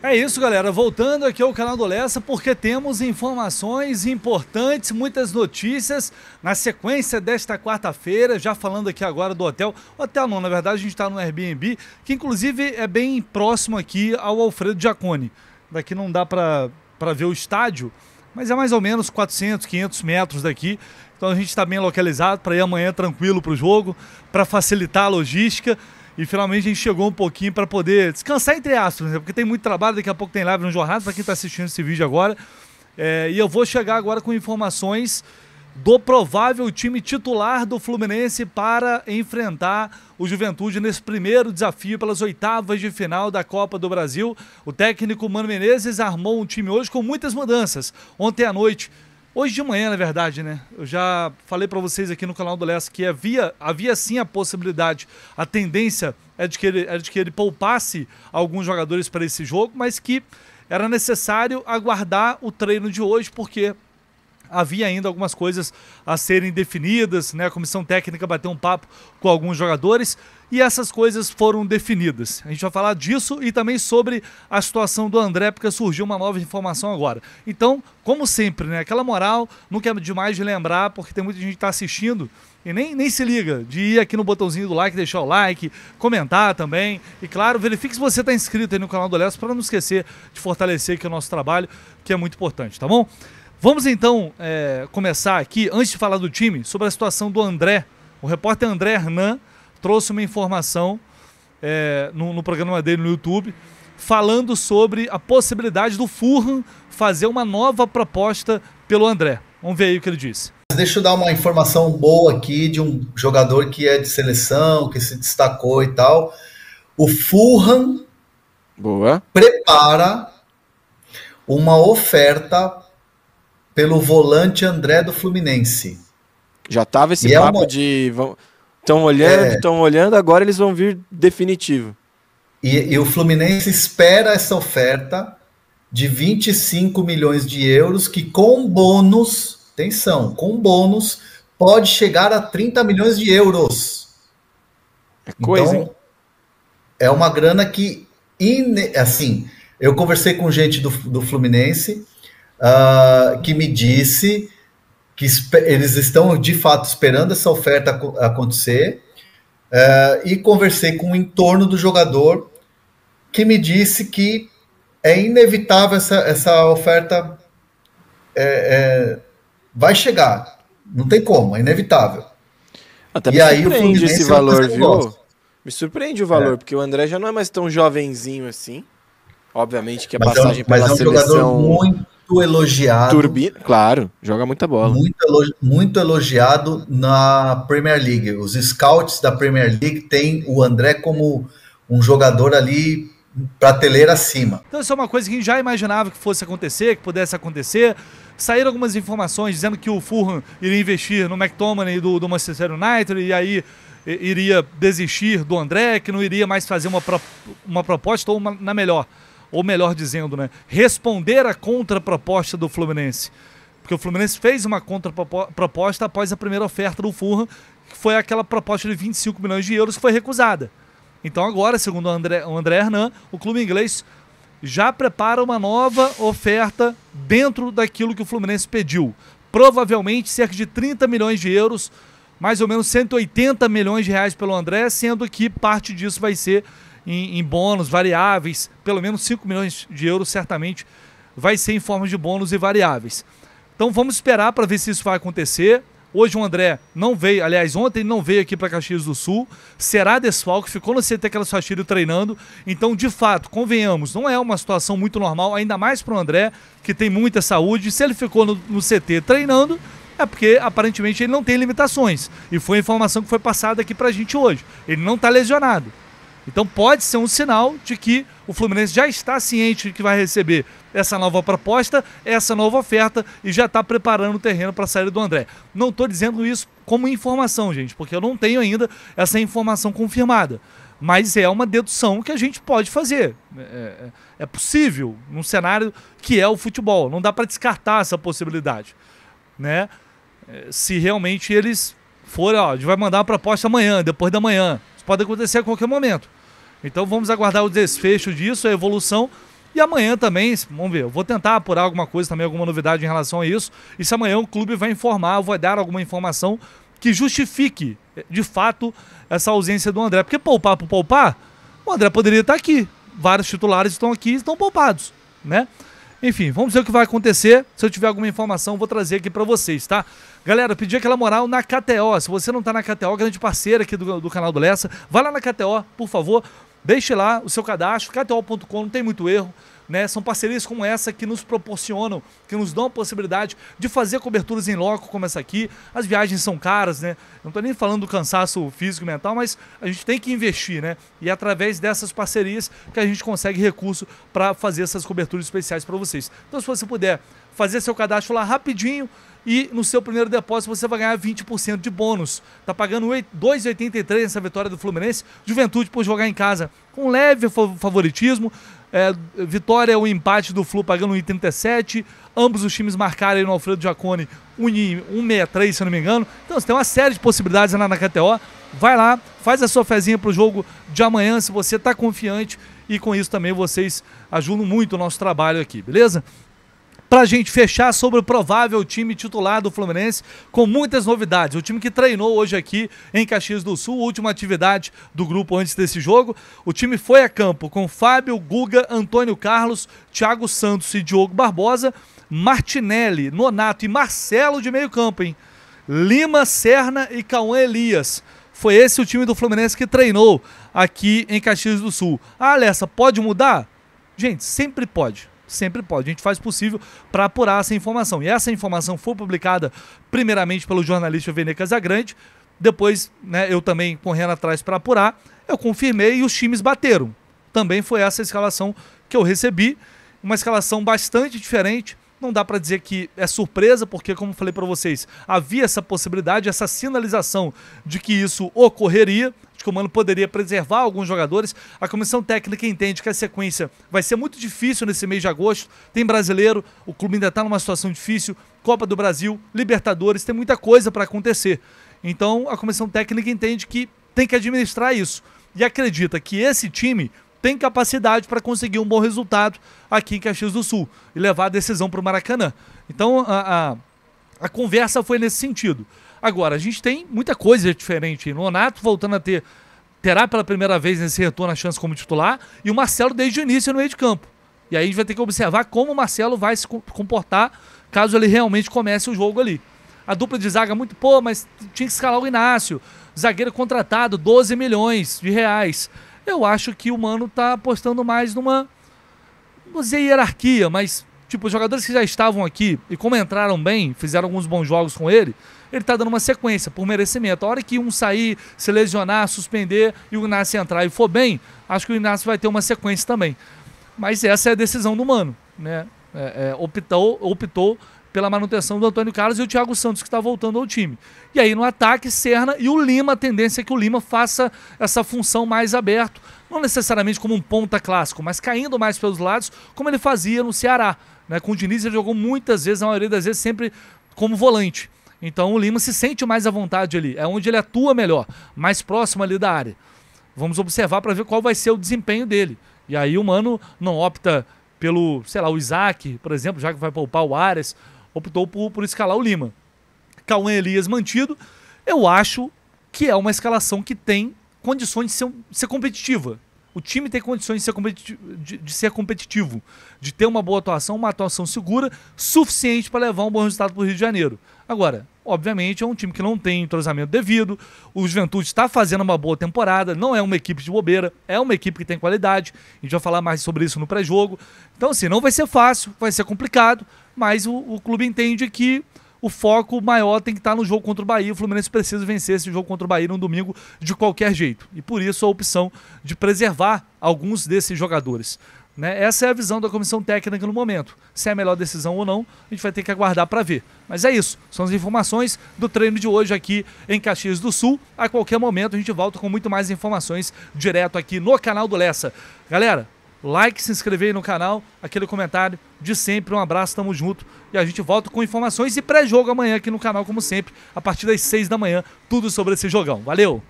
É isso, galera. Voltando aqui ao canal do Lessa, porque temos informações importantes, muitas notícias na sequência desta quarta-feira. Já falando aqui agora do hotel. Hotel não, na verdade, a gente está no Airbnb, que inclusive é bem próximo aqui ao Alfredo Giacone. Daqui não dá para ver o estádio, mas é mais ou menos 400, 500 metros daqui. Então a gente está bem localizado para ir amanhã tranquilo para o jogo, para facilitar a logística. E finalmente a gente chegou um pouquinho para poder descansar entre aspas, né? porque tem muito trabalho, daqui a pouco tem live no jornal para quem está assistindo esse vídeo agora. É, e eu vou chegar agora com informações do provável time titular do Fluminense para enfrentar o Juventude nesse primeiro desafio pelas oitavas de final da Copa do Brasil. O técnico Mano Menezes armou um time hoje com muitas mudanças. Ontem à noite Hoje de manhã, na verdade, né? Eu já falei para vocês aqui no canal do Leste que havia, havia sim a possibilidade, a tendência é de que ele, é de que ele poupasse alguns jogadores para esse jogo, mas que era necessário aguardar o treino de hoje, porque havia ainda algumas coisas a serem definidas, né? A comissão técnica bateu um papo com alguns jogadores e essas coisas foram definidas. A gente vai falar disso e também sobre a situação do André, porque surgiu uma nova informação agora. Então, como sempre, né? Aquela moral, nunca é demais de lembrar, porque tem muita gente que está assistindo e nem, nem se liga de ir aqui no botãozinho do like, deixar o like, comentar também. E claro, verifique se você está inscrito aí no canal do Alessio para não esquecer de fortalecer aqui o nosso trabalho, que é muito importante, tá bom? Vamos então é, começar aqui, antes de falar do time, sobre a situação do André. O repórter André Hernan trouxe uma informação é, no, no, programa dele no YouTube, falando sobre a possibilidade do Fulham fazer uma nova proposta pelo André. Vamos ver aí o que ele disse. Deixa eu dar uma informação boa aqui de um jogador que é de seleção, que se destacou e tal. O Fulham prepara uma oferta pelo volante André do Fluminense. Já tava esse e papo é uma... de. Estão olhando, estão é... olhando, agora eles vão vir definitivo. E, e, o Fluminense espera essa oferta de 25 milhões de euros, que com bônus, atenção, com bônus, pode chegar a 30 milhões de euros. É coisa, então, hein? É uma grana que, in, assim, eu conversei com gente do, do Fluminense, uh, que me disse que eles estão de fato esperando essa oferta ac acontecer. Uh, e conversei com o entorno do jogador que me disse que é inevitável essa, essa oferta é, é, vai chegar. Não tem como, é inevitável. Até e aí surpreende esse é valor, viu? Me surpreende o valor, é. porque o André já não é mais tão jovenzinho assim. Obviamente que a mas passagem é um, pela mas é um seleção... jogador muito muito elogiado. Turbina, claro, joga muita bola. Muito, elogi muito, elogiado na Premier League. Os scouts da Premier League têm o André como um jogador ali prateleira acima. Então isso é uma coisa que a gente já imaginava que fosse acontecer, que pudesse acontecer. Saíram algumas informações dizendo que o Fulham iria investir no McTominay do, do Manchester United e aí iria desistir do André, que não iria mais fazer uma, pro, uma proposta ou uma, na melhor ou melhor dizendo, né, responder à contraproposta do Fluminense. Porque o Fluminense fez uma contraproposta após a primeira oferta do Furran, que foi aquela proposta de 25 milhões de euros que foi recusada. Então agora, segundo o André, o André Hernan, o clube inglês já prepara uma nova oferta dentro daquilo que o Fluminense pediu. Provavelmente cerca de 30 milhões de euros, mais ou menos 180 milhões de reais pelo André, sendo que parte disso vai ser em, em bônus variáveis, pelo menos 5 milhões de euros certamente vai ser em forma de bônus e variáveis. Então vamos esperar para ver se isso vai acontecer. Hoje o André não veio, aliás, ontem não veio aqui para Caxias do Sul, será desfalque, ficou no CT Carlos Castilho treinando. Então, de fato, convenhamos, não é uma situação muito normal, ainda mais para o André, que tem muita saúde. Se ele ficou no, no CT treinando, é porque aparentemente ele não tem limitações. E foi a informação que foi passada aqui para a gente hoje. Ele não está lesionado. Então pode ser um sinal de que o Fluminense já está ciente de que vai receber essa nova proposta, essa nova oferta e já está preparando o terreno para a saída do André. Não estou dizendo isso como informação, gente, porque eu não tenho ainda essa informação confirmada. Mas é uma dedução que a gente pode fazer. É, é, é possível num cenário que é o futebol. Não dá para descartar essa possibilidade. Né? É, se realmente eles forem, ó, a gente vai mandar uma proposta amanhã, depois da manhã. Isso pode acontecer a qualquer momento. Então vamos aguardar o desfecho disso, a evolução. E amanhã também, vamos ver, eu vou tentar apurar alguma coisa também, alguma novidade em relação a isso. E se amanhã o clube vai informar, vai dar alguma informação que justifique, de fato, essa ausência do André. Porque poupar por poupar, o André poderia estar aqui. Vários titulares estão aqui e estão poupados, né? Enfim, vamos ver o que vai acontecer. Se eu tiver alguma informação, vou trazer aqui para vocês, tá? Galera, pedi aquela moral na KTO. Se você não tá na KTO, grande parceira aqui do, do canal do Lessa, vai lá na KTO, por favor. Deixe lá o seu cadastro, KTO.com, não tem muito erro. Né? São parcerias como essa que nos proporcionam, que nos dão a possibilidade de fazer coberturas em loco como essa aqui. As viagens são caras, né? Não estou nem falando do cansaço físico e mental, mas a gente tem que investir, né? E é através dessas parcerias que a gente consegue recurso para fazer essas coberturas especiais para vocês. Então, se você puder fazer seu cadastro lá rapidinho e no seu primeiro depósito você vai ganhar 20% de bônus. Tá pagando 2,83 nessa vitória do Fluminense. Juventude por jogar em casa com leve favoritismo. É, vitória ou empate do Flu pagando 1,37. Ambos os times marcaram no Alfredo Giacone 1,63, se eu não me engano. Então você tem uma série de possibilidades lá na KTO. Vai lá, faz a sua fezinha para o jogo de amanhã se você está confiante. E com isso também vocês ajudam muito o nosso trabalho aqui, beleza? para a gente fechar sobre o provável time titular do Fluminense, com muitas novidades. O time que treinou hoje aqui em Caxias do Sul, última atividade do grupo antes desse jogo. O time foi a campo com Fábio, Guga, Antônio Carlos, Thiago Santos e Diogo Barbosa, Martinelli, Nonato e Marcelo de meio campo, hein? Lima, Serna e Cauã Elias. Foi esse o time do Fluminense que treinou aqui em Caxias do Sul. Ah, Alessa, pode mudar? Gente, sempre pode sempre pode. A gente faz o possível para apurar essa informação. E essa informação foi publicada primeiramente pelo jornalista Vene Casagrande, depois né, eu também correndo atrás para apurar, eu confirmei e os times bateram. Também foi essa escalação que eu recebi, uma escalação bastante diferente não dá para dizer que é surpresa, porque, como falei para vocês, havia essa possibilidade, essa sinalização de que isso ocorreria, de que o Mano poderia preservar alguns jogadores. A comissão técnica entende que a sequência vai ser muito difícil nesse mês de agosto. Tem brasileiro, o clube ainda está numa situação difícil, Copa do Brasil, Libertadores, tem muita coisa para acontecer. Então, a comissão técnica entende que tem que administrar isso e acredita que esse time tem capacidade para conseguir um bom resultado aqui em Caxias do Sul e levar a decisão para o Maracanã. Então a, a, a, conversa foi nesse sentido. Agora, a gente tem muita coisa diferente. Nonato voltando a ter, terá pela primeira vez nesse retorno a chance como titular e o Marcelo desde o início no meio de campo. E aí a gente vai ter que observar como o Marcelo vai se comportar caso ele realmente comece o jogo ali. A dupla de zaga muito, pô, mas tinha que escalar o Inácio. Zagueiro contratado, 12 milhões de reais. Eu acho que o Mano tá apostando mais numa. Não dizer hierarquia, mas, tipo, os jogadores que já estavam aqui e como entraram bem, fizeram alguns bons jogos com ele, ele tá dando uma sequência por merecimento. A hora que um sair, se lesionar, suspender e o Inácio entrar e for bem, acho que o Inácio vai ter uma sequência também. Mas essa é a decisão do Mano, né? É, é, optou, optou pela manutenção do Antônio Carlos e o Thiago Santos, que está voltando ao time. E aí no ataque, Serna e o Lima, a tendência é que o Lima faça essa função mais aberto, não necessariamente como um ponta clássico, mas caindo mais pelos lados, como ele fazia no Ceará. Né? Com o Diniz ele jogou muitas vezes, a maioria das vezes sempre como volante. Então o Lima se sente mais à vontade ali, é onde ele atua melhor, mais próximo ali da área. Vamos observar para ver qual vai ser o desempenho dele. E aí o Mano não opta pelo, sei lá, o Isaac, por exemplo, já que vai poupar o Ares, optou por, por escalar o Lima. Cauã Elias mantido, eu acho que é uma escalação que tem condições de ser, ser competitiva. O time tem condições de ser, de, de ser, competitivo, de ter uma boa atuação, uma atuação segura, suficiente para levar um bom resultado para o Rio de Janeiro. Agora, obviamente, é um time que não tem entrosamento devido, o Juventude está fazendo uma boa temporada, não é uma equipe de bobeira, é uma equipe que tem qualidade, a gente vai falar mais sobre isso no pré-jogo. Então, assim, não vai ser fácil, vai ser complicado, mas o, o clube entende que o foco maior tem que estar no jogo contra o Bahia. O Fluminense precisa vencer esse jogo contra o Bahia no domingo de qualquer jeito. E por isso a opção de preservar alguns desses jogadores. Né? Essa é a visão da comissão técnica no momento. Se é a melhor decisão ou não, a gente vai ter que aguardar para ver. Mas é isso. São as informações do treino de hoje aqui em Caxias do Sul. A qualquer momento a gente volta com muito mais informações direto aqui no canal do Lessa. Galera, like, se inscrever aí no canal, aquele comentário de sempre. Um abraço, tamo junto. E a gente volta com informações e pré-jogo amanhã aqui no canal, como sempre, a partir das 6 da manhã. Tudo sobre esse jogão. Valeu!